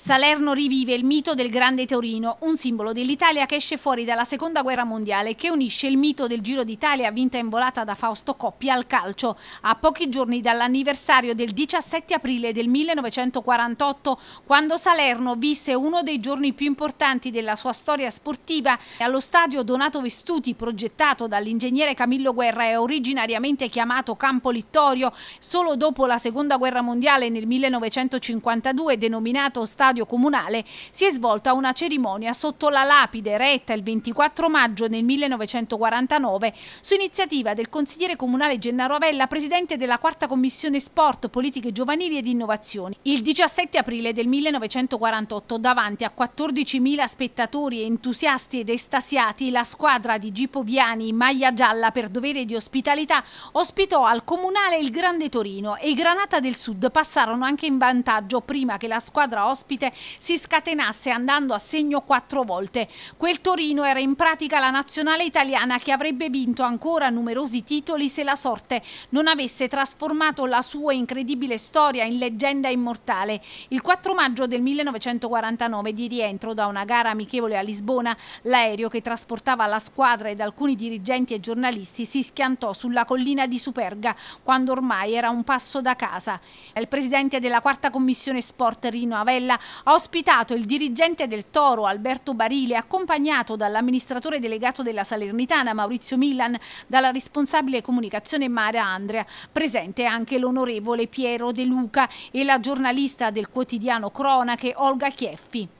Salerno rivive il mito del Grande Torino, un simbolo dell'Italia che esce fuori dalla Seconda Guerra Mondiale e che unisce il mito del Giro d'Italia vinta in volata da Fausto Coppi al calcio. A pochi giorni dall'anniversario del 17 aprile del 1948, quando Salerno visse uno dei giorni più importanti della sua storia sportiva, allo stadio Donato Vestuti, progettato dall'ingegnere Camillo Guerra e originariamente chiamato Campo Littorio, solo dopo la Seconda Guerra Mondiale nel 1952 denominato Stadio stadio comunale si è svolta una cerimonia sotto la lapide retta il 24 maggio del 1949 su iniziativa del consigliere comunale Gennaro Avella, presidente della quarta commissione sport, politiche giovanili ed innovazioni. Il 17 aprile del 1948 davanti a 14.000 spettatori entusiasti ed estasiati la squadra di Gipoviani in maglia gialla per dovere di ospitalità ospitò al comunale il Grande Torino e i Granata del Sud passarono anche in vantaggio prima che la squadra ospite partite si scatenasse andando a segno quattro volte. Quel Torino era in pratica la nazionale italiana che avrebbe vinto ancora numerosi titoli se la sorte non avesse trasformato la sua incredibile storia in leggenda immortale. Il 4 maggio del 1949 di rientro da una gara amichevole a Lisbona, l'aereo che trasportava la squadra ed alcuni dirigenti e giornalisti si schiantò sulla collina di Superga quando ormai era un passo da casa. Il presidente della quarta commissione sport Rino Avella ha ospitato il dirigente del Toro Alberto Barile, accompagnato dall'amministratore delegato della Salernitana Maurizio Milan, dalla responsabile comunicazione Mara Andrea, presente anche l'onorevole Piero De Luca e la giornalista del quotidiano Cronache Olga Chieffi.